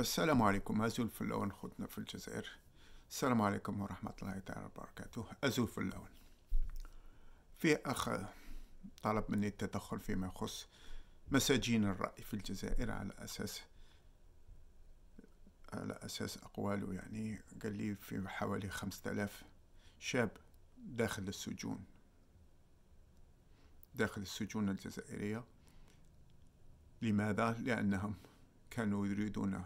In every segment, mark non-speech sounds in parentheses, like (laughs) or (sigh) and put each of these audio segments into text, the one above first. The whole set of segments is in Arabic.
السلام عليكم أزول في اللون خدنا في الجزائر السلام عليكم ورحمة الله تعالى وبركاته أزول في اللون في أخ طلب مني التدخل فيما يخص مساجين الرأي في الجزائر على أساس على أساس أقواله يعني قال لي في حوالي خمسة آلاف شاب داخل السجون داخل السجون الجزائرية لماذا؟ لأنهم كانوا يريدون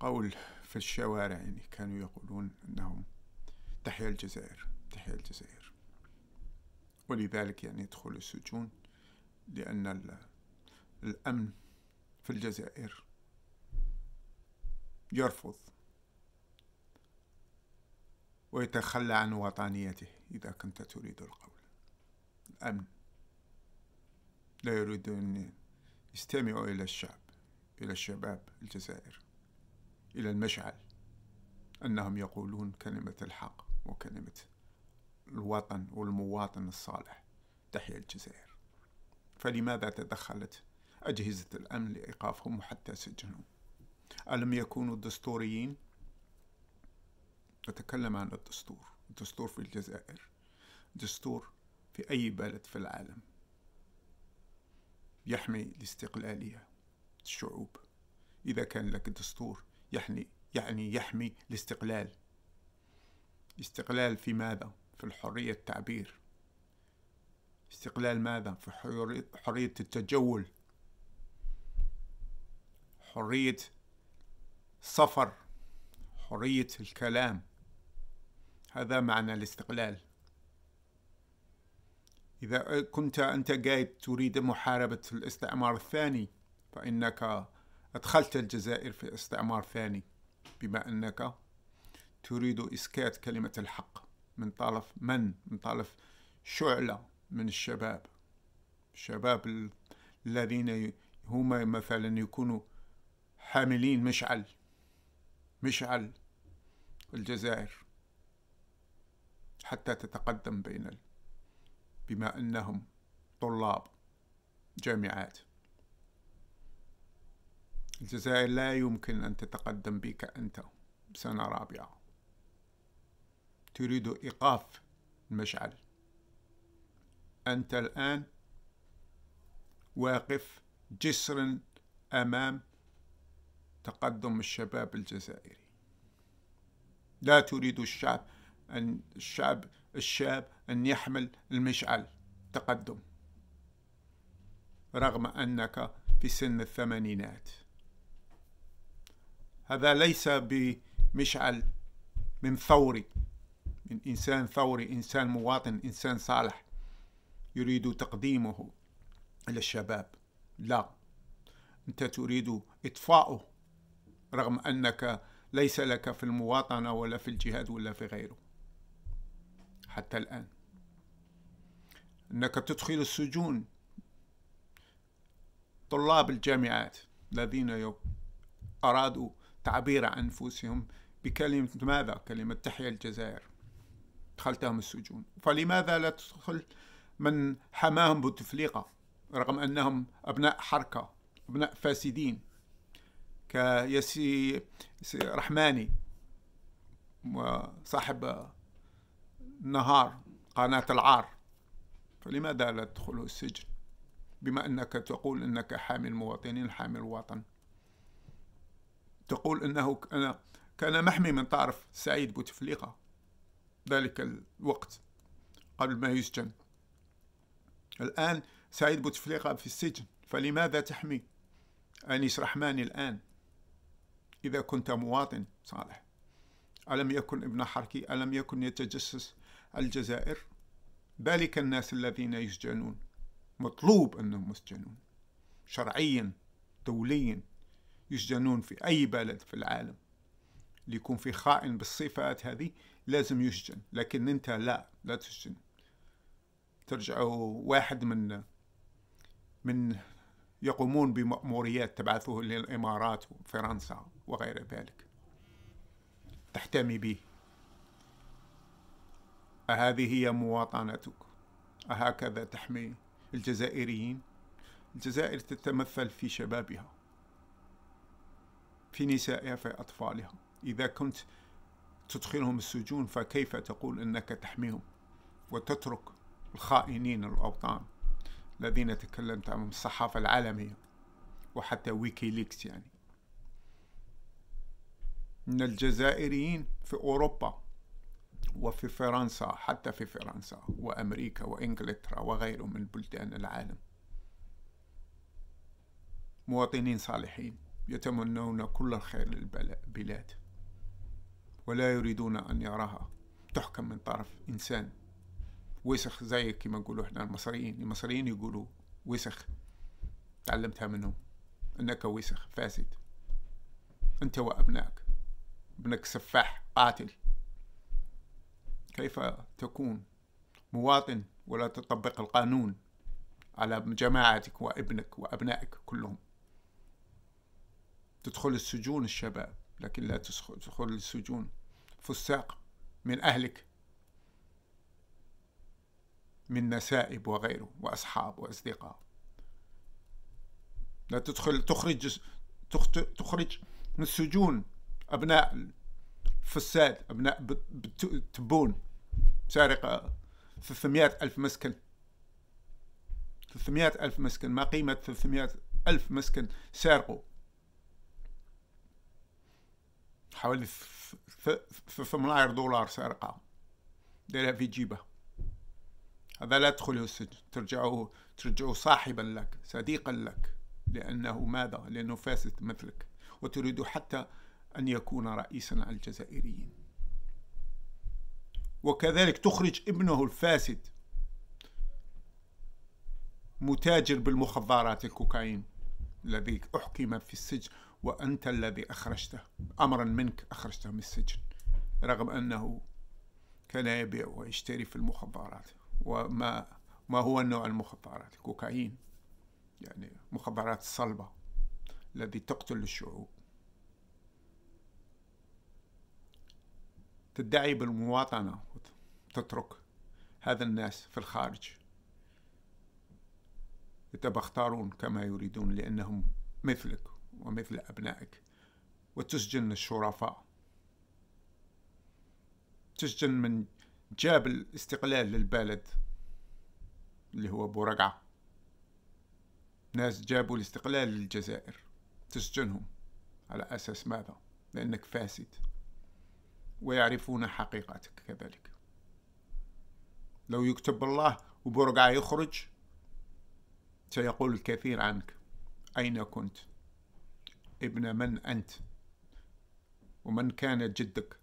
قول في الشوارع يعني كانوا يقولون أنهم تحيا الجزائر تحيا الجزائر ولذلك يعني يدخل السجون لأن الأمن في الجزائر يرفض ويتخلى عن وطنيته إذا كنت تريد القول الأمن لا يريد أن يستمعوا إلى الشعب إلى الشباب الجزائر إلى المشعل أنهم يقولون كلمة الحق وكلمة الوطن والمواطن الصالح تحيا الجزائر فلماذا تدخلت أجهزة الأمن لإيقافهم وحتى سجنهم ألم يكونوا دستوريين؟ نتكلم عن الدستور الدستور في الجزائر دستور في أي بلد في العالم يحمي الاستقلالية الشعوب إذا كان لك دستور يعني يعني يحمي الاستقلال استقلال في ماذا في الحريه التعبير استقلال ماذا في حريه التجول حريه السفر حريه الكلام هذا معنى الاستقلال إذا كنت أنت جاي تريد محاربة الاستعمار الثاني فإنك أدخلت الجزائر في استعمار ثاني بما أنك تريد إسكات كلمة الحق من طرف من؟ من طرف شعلة من الشباب الشباب الذين هما مثلا يكونوا حاملين مشعل مشعل الجزائر حتى تتقدم بين بما أنهم طلاب جامعات الجزائر لا يمكن أن تتقدم بك أنت سنة رابعة تريد إيقاف المشعل أنت الآن واقف جسرا أمام تقدم الشباب الجزائري لا تريد الشعب أن الشعب الشاب أن يحمل المشعل تقدم رغم أنك في سن الثمانينات هذا ليس بمشعل من ثوري من إنسان ثوري إنسان مواطن إنسان صالح يريد تقديمه إلى الشباب لا أنت تريد إطفاؤه رغم أنك ليس لك في المواطنة ولا في الجهاد ولا في غيره حتى الآن أنك تدخل السجون طلاب الجامعات الذين أرادوا تعبير عن أنفسهم بكلمة ماذا؟ كلمة تحيا الجزائر دخلتهم السجون فلماذا لا تدخل من حماهم بوتفليقة رغم أنهم أبناء حركة أبناء فاسدين كيسي رحماني وصاحب نهار قناة العار فلماذا لا تدخله السجن بما أنك تقول أنك حامي المواطنين حامي الوطن تقول أنه كان, كان محمي من طرف سعيد بوتفليقة ذلك الوقت قبل ما يسجن الآن سعيد بوتفليقة في السجن فلماذا تحمي أنيس رحماني الآن إذا كنت مواطن صالح ألم يكن ابن حركي ألم يكن يتجسس الجزائر ذلك الناس الذين يسجنون مطلوب أنهم يسجنون شرعيا دوليا يسجنون في أي بلد في العالم اللي يكون في خائن بالصفات هذه لازم يسجن لكن أنت لا لا تسجن ترجعوا واحد من من يقومون بمأموريات تبعثه للإمارات وفرنسا وغير ذلك تحتمي به أهذه هي مواطنتك أهكذا تحمي الجزائريين الجزائر تتمثل في شبابها في نسائها في أطفالها إذا كنت تدخلهم السجون فكيف تقول أنك تحميهم وتترك الخائنين الأوطان الذين تكلمت عنهم الصحافة العالمية وحتى ويكيليكس يعني من الجزائريين في أوروبا وفي فرنسا حتى في فرنسا وأمريكا وإنجلترا وغيره من بلدان العالم مواطنين صالحين يتمنون كل الخير للبلاد ولا يريدون أن يراها تحكم من طرف إنسان وسخ زي كما نقولوا احنا المصريين المصريين يقولوا وسخ تعلمتها منهم انك وسخ فاسد انت وابنائك ابنك سفاح قاتل كيف تكون مواطن ولا تطبق القانون على جماعتك وابنك وابنائك كلهم تدخل السجون الشباب لكن لا تدخل السجون فساق من أهلك من نسائب وغيره وأصحاب وأصدقاء لا تدخل تخرج تخرج من السجون أبناء فساد أبناء تبون سارقة ثلاثمائة ألف مسكن ثلاثمائة ألف مسكن ما قيمة ثلاثمائة ألف مسكن سارقوا حوالي ملاير دولار سرقة دايرها في جيبه هذا لا تدخله السجن ترجعه ترجعه صاحبا لك صديقا لك لأنه ماذا؟ لأنه فاسد مثلك وتريد حتى أن يكون رئيسا على الجزائريين وكذلك تخرج ابنه الفاسد متاجر بالمخدرات الكوكايين الذي أحكم في السجن وأنت الذي أخرجته أمرا منك أخرجته من السجن رغم أنه كان يبيع ويشتري في المخدرات وما ما هو نوع المخدرات كوكايين يعني مخدرات الصلبة الذي تقتل الشعوب تدعي بالمواطنة تترك هذا الناس في الخارج يتبختارون كما يريدون لأنهم مثلك ومثل أبنائك وتسجن الشرفاء تسجن من جاب الاستقلال للبلد اللي هو بورقعة ناس جابوا الاستقلال للجزائر تسجنهم على أساس ماذا؟ لأنك فاسد ويعرفون حقيقتك كذلك لو يكتب الله وبرقع يخرج سيقول الكثير عنك أين كنت ابن من أنت ومن كان جدك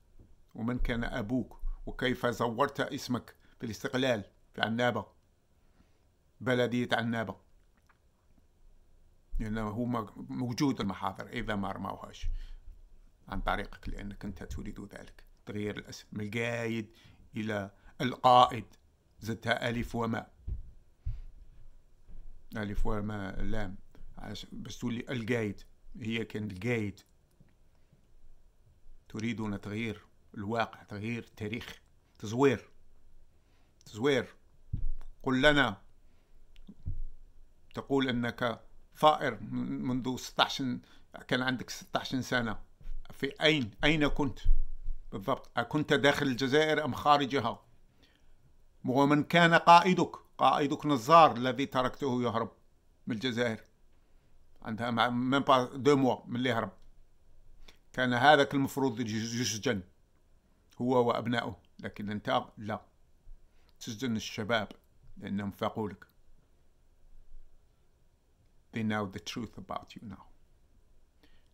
ومن كان أبوك وكيف زورت اسمك في الاستقلال في عنابة بلدية عنابة لأنه يعني هو موجود المحاضر إذا ما رماوهاش عن طريقك لأنك أنت تريد ذلك تغيير الاسم من القايد إلى القائد زدتها ألف وما ألف وما لام باش تولي القايد هي كانت جايد تريدون تغيير الواقع تغيير التاريخ تزوير تزوير قل لنا تقول انك فائر منذ 16 كان عندك 16 سنه في اين اين كنت بالضبط اكنت داخل الجزائر ام خارجها ومن كان قائدك قائدك نزار الذي تركته يهرب من الجزائر عندها ميم با دو موا من اللي هرب كان هذاك المفروض يسجن هو وأبنائه لكن أنت لا تسجن الشباب لأنهم فاقوا لك they know the truth about you now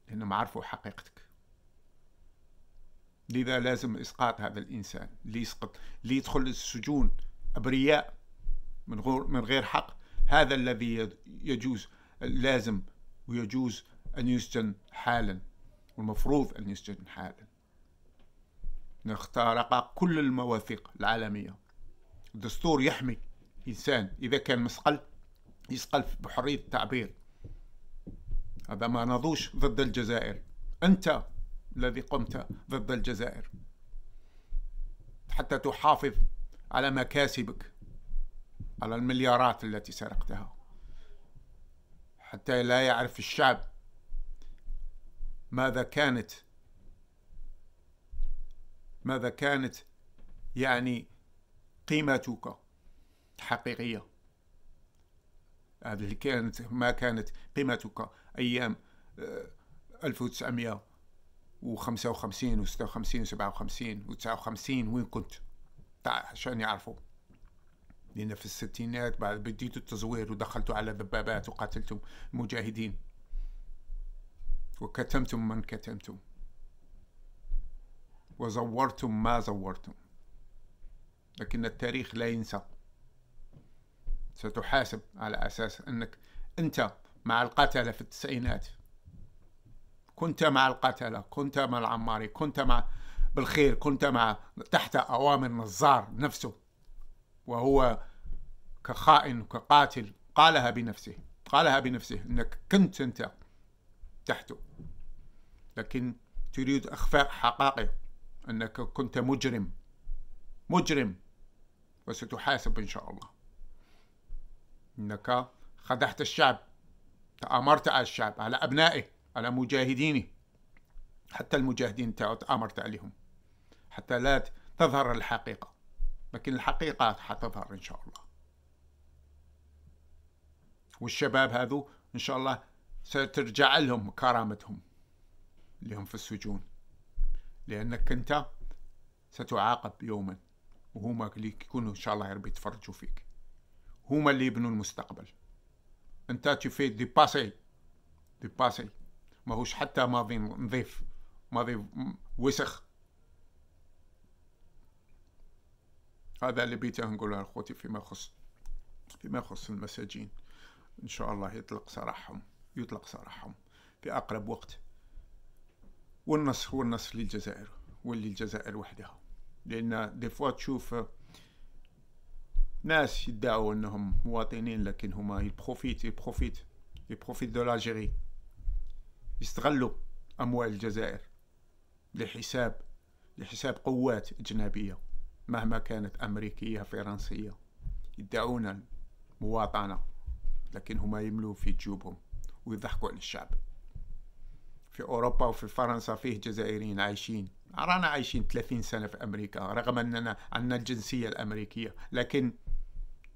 لأنهم عرفوا حقيقتك لذا لازم إسقاط هذا الإنسان اللي يسقط اللي يدخل السجون أبرياء من غير من غير حق هذا الذي يجوز لازم ويجوز أن يسجن حالا والمفروض أن يسجن حالا نخترق كل المواثيق العالمية الدستور يحمي إنسان إذا كان مسقل يسقل بحرية التعبير هذا ما نضوش ضد الجزائر أنت الذي قمت ضد الجزائر حتى تحافظ على مكاسبك على المليارات التي سرقتها حتى لا يعرف الشعب ماذا كانت ماذا كانت يعني قيمتك الحقيقية هذه كانت ما كانت قيمتك أيام 1955 و56 و57 و59 وين كنت عشان يعرفوا لأن في الستينات بعد بديتوا التزوير ودخلتوا على دبابات وقاتلتم مجاهدين وكتمتم من كتمتم وزورتم ما زورتم لكن التاريخ لا ينسى ستحاسب على أساس أنك أنت مع القتلة في التسعينات كنت مع القتلة كنت مع العماري كنت مع بالخير كنت مع تحت أوامر نزار نفسه وهو كخائن وكقاتل قالها بنفسه قالها بنفسه انك كنت انت تحته لكن تريد اخفاء حقائق انك كنت مجرم مجرم وستحاسب ان شاء الله انك خدعت الشعب تآمرت على الشعب على ابنائه على مجاهدينه حتى المجاهدين تآمرت عليهم حتى لا تظهر الحقيقه لكن الحقيقة حتظهر إن شاء الله والشباب هذو إن شاء الله سترجع لهم كرامتهم اللي هم في السجون لأنك أنت ستعاقب يوما وهما اللي يكونوا إن شاء الله يربي يتفرجوا فيك هما اللي يبنوا المستقبل أنت تفيد دي باسي دي باسي ماهوش حتى ماضي نظيف ماضي وسخ هذا اللي بيت نقوله اخوتي فيما يخص فيما يخص المساجين ان شاء الله يطلق سراحهم يطلق سراحهم في اقرب وقت والنص هو النصر للجزائر واللي الجزائر وحدها لان دي فوا تشوف ناس يدعوا انهم مواطنين لكن هما يبروفيت يبروفيت يبروفيت دو لاجيري يستغلوا اموال الجزائر لحساب لحساب قوات اجنبيه مهما كانت أمريكية فرنسية يدعون المواطنة لكن هما يملوا في جيوبهم ويضحكوا على الشعب في أوروبا وفي فرنسا فيه جزائريين عايشين رانا عايشين 30 سنة في أمريكا رغم أننا عندنا الجنسية الأمريكية لكن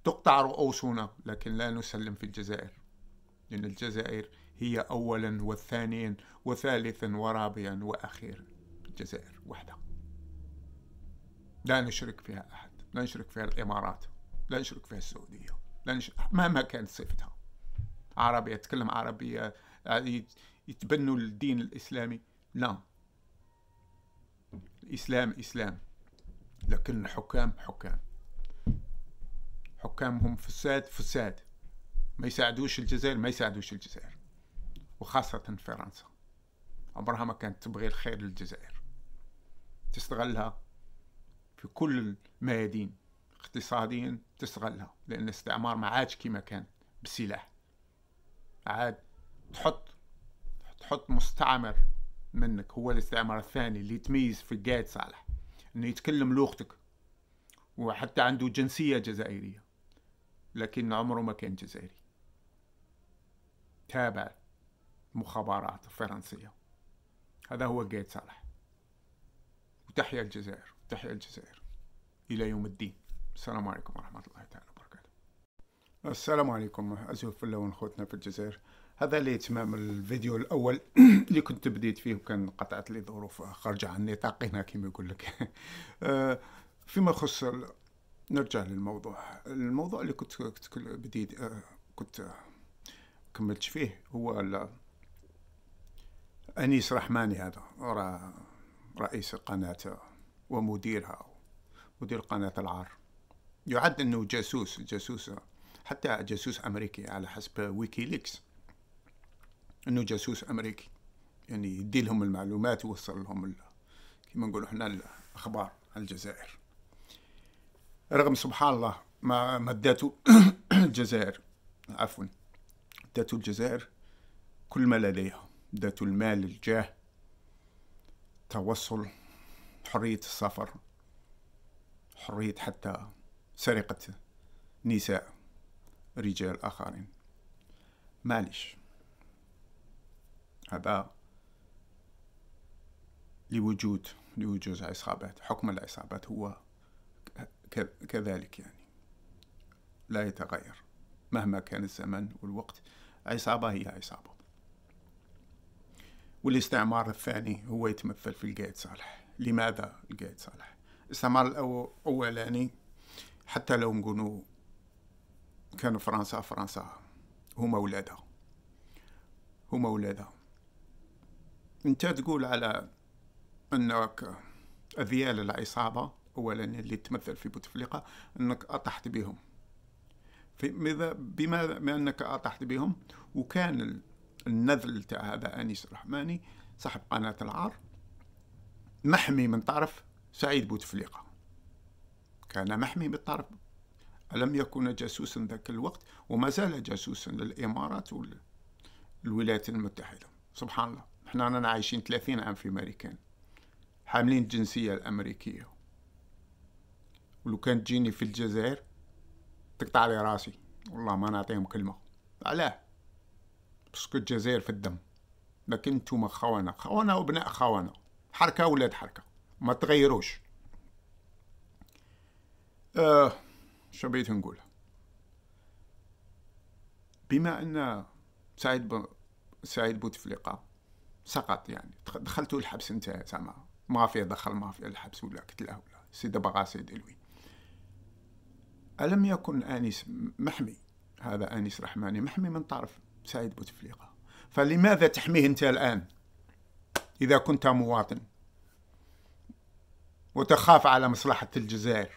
تقطع رؤوسنا لكن لا نسلم في الجزائر لأن الجزائر هي أولا وثانيا وثالثا ورابعا وأخيرا الجزائر وحدها لا نشرك فيها أحد لا نشرك فيها الإمارات لا نشرك فيها السعودية لا نشرك مهما كانت صفتها عربية يتكلم عربية آه، يتبنوا الدين الإسلامي لا الإسلام إسلام لكن الحكام حكام حكامهم فساد فساد ما يساعدوش الجزائر ما يساعدوش الجزائر وخاصة فرنسا عمرها ما كانت تبغي الخير للجزائر تستغلها في كل الميادين اقتصاديا تستغلها لان الاستعمار ما عادش كما كان بسلاح عاد تحط تحط مستعمر منك هو الاستعمار الثاني اللي يتميز في قايد صالح انه يتكلم لغتك وحتى عنده جنسية جزائرية لكن عمره ما كان جزائري تابع المخابرات الفرنسية هذا هو قايد صالح وتحيا الجزائر تحيا الجزائر إلى يوم الدين السلام عليكم ورحمة الله تعالى وبركاته السلام عليكم أزوف الله ونخوتنا في الجزائر هذا لإتمام الفيديو الأول (clears throat) اللي كنت بديت فيه وكان قطعت لي ظروف خارجة عن نطاقنا كما يقول لك (laughs) آه، فيما يخص نرجع للموضوع الموضوع اللي كنت كنت بديت آه، كنت كملت فيه هو أنيس رحماني هذا رئيس قناة ومديرها مدير قناة العار يعد أنه جاسوس جاسوس حتى جاسوس أمريكي على حسب ويكيليكس أنه جاسوس أمريكي يعني يدي لهم المعلومات ويوصل لهم كما نقولوا احنا الأخبار على الجزائر رغم سبحان الله ما ما (coughs) الجزائر عفوا داتو الجزائر كل ما لديها داتو المال الجاه توصل حرية السفر حرية حتى سرقة نساء رجال آخرين معلش هذا لوجود لوجود عصابات حكم العصابات هو كذلك يعني لا يتغير مهما كان الزمن والوقت عصابة هي عصابة والاستعمار الثاني هو يتمثل في القائد صالح لماذا لقيت صالح الاستعمار الاولاني حتى لو نقولوا كانوا فرنسا فرنسا هما ولادها هما ولادها انت تقول على انك اذيال العصابه اولا اللي تمثل في بوتفليقه انك اطحت بهم بما انك اطحت بهم وكان النذل تاع هذا انيس الرحماني صاحب قناه العار محمي من طرف سعيد بوتفليقة كان محمي من طرف لم يكن جاسوسا ذاك الوقت وما زال جاسوسا للإمارات والولايات المتحدة سبحان الله احنا رانا عايشين 30 عام في امريكان حاملين الجنسية الأمريكية ولو كان تجيني في الجزائر تقطع لي راسي والله ما نعطيهم كلمة علاه باسكو الجزائر في الدم لكن انتم خوانا خوانا وابناء خوانا حركه ولاد حركه ما تغيروش آه شو بغيت نقول بما ان سعيد ب... سعيد بوتفليقه سقط يعني دخلتو الحبس نتاع زعما ما دخل ما الحبس ولا قتله ولا سيدي بغا سيدي لوي الم يكن انيس محمي هذا انيس رحماني محمي من طرف سعيد بوتفليقه فلماذا تحميه انت الان إذا كنت مواطن وتخاف على مصلحة الجزائر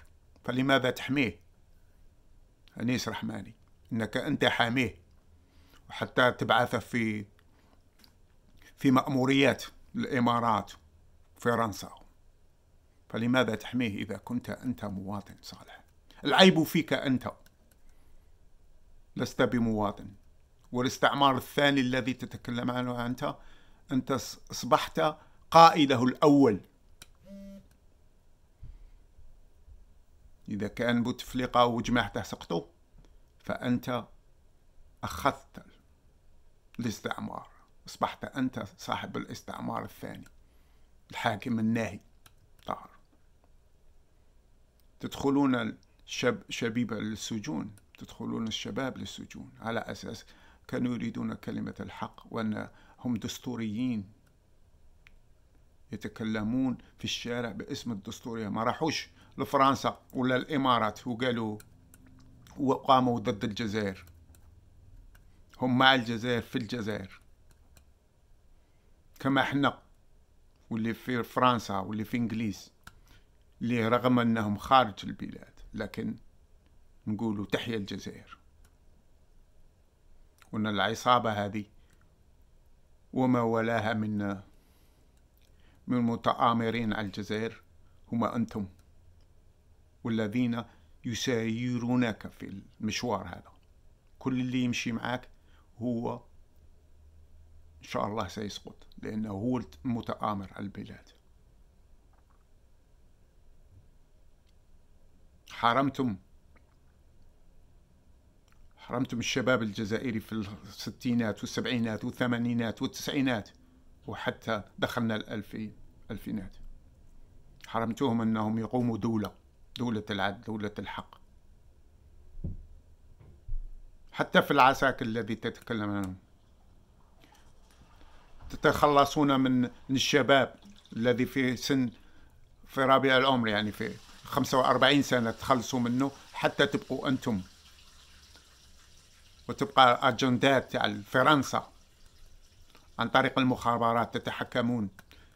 فلماذا تحميه أنيس رحماني أنك أنت حاميه وحتى تبعثه في في مأموريات الإمارات فرنسا فلماذا تحميه إذا كنت أنت مواطن صالح العيب فيك أنت لست بمواطن والاستعمار الثاني الذي تتكلم عنه أنت أنت أصبحت قائده الأول إذا كان بوتفليقة وجماعته سقطوا فأنت أخذت الاستعمار أصبحت أنت صاحب الاستعمار الثاني الحاكم الناهي طار تدخلون الشب شبيبة للسجون تدخلون الشباب للسجون على أساس كانوا يريدون كلمة الحق وأن هم دستوريين يتكلمون في الشارع باسم الدستورية يعني ما راحوش لفرنسا ولا الإمارات وقالوا وقاموا ضد الجزائر هم مع الجزائر في الجزائر كما احنا واللي في فرنسا واللي في انجليز اللي رغم انهم خارج البلاد لكن نقولوا تحيا الجزائر وان العصابة هذه وما ولاها من من متآمرين على الجزائر هما أنتم والذين يسايرونك في المشوار هذا كل اللي يمشي معك هو إن شاء الله سيسقط لأنه هو المتآمر على البلاد حرمتم حرمتم الشباب الجزائري في الستينات والسبعينات والثمانينات والتسعينات وحتى دخلنا الألفين الفينات حرمتهم أنهم يقوموا دولة دولة العدل دولة الحق حتى في العساكر الذي تتكلم عنه تتخلصون من الشباب الذي في سن في رابع العمر يعني في 45 سنة تخلصوا منه حتى تبقوا أنتم وتبقى أجندات فرنسا عن طريق المخابرات تتحكمون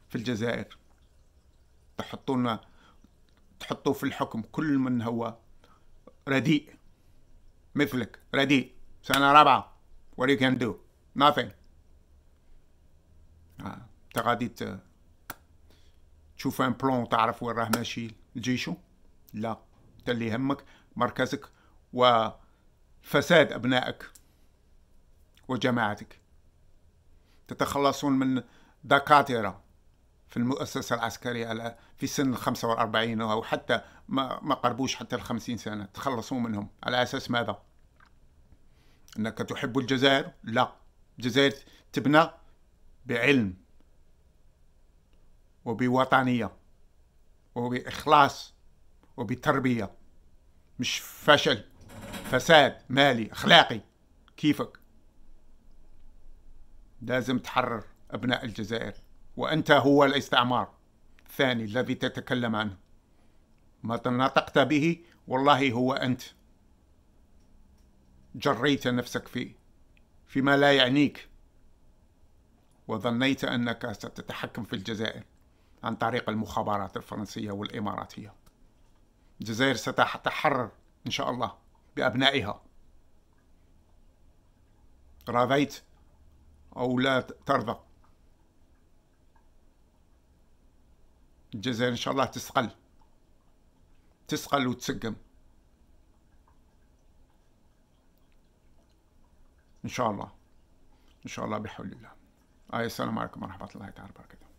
في الجزائر تحطون تحطوا في الحكم كل من هو رديء مثلك رديء سنة رابعة what you can do nothing آه، انت غادي تشوف ان بلون تعرف وين راه ماشي الجيشو لا انت اللي يهمك مركزك و فساد أبنائك وجماعتك تتخلصون من دكاترة في المؤسسة العسكرية في سن الخمسة والأربعين أو حتى ما, قربوش حتى الخمسين سنة تخلصوا منهم على أساس ماذا؟ أنك تحب الجزائر؟ لا الجزائر تبنى بعلم وبوطنية وبإخلاص وبتربية مش فشل فساد مالي اخلاقي كيفك لازم تحرر ابناء الجزائر وانت هو الاستعمار الثاني الذي تتكلم عنه ما نطقت به والله هو انت جريت نفسك فيه فيما لا يعنيك وظنيت انك ستتحكم في الجزائر عن طريق المخابرات الفرنسيه والاماراتيه الجزائر ستتحرر ان شاء الله بأبنائها رضيت أو لا ترضى الجزائر إن شاء الله تسقل تسقل وتسقم إن شاء الله إن شاء الله بحول الله آه السلام عليكم ورحمة الله تعالى وبركاته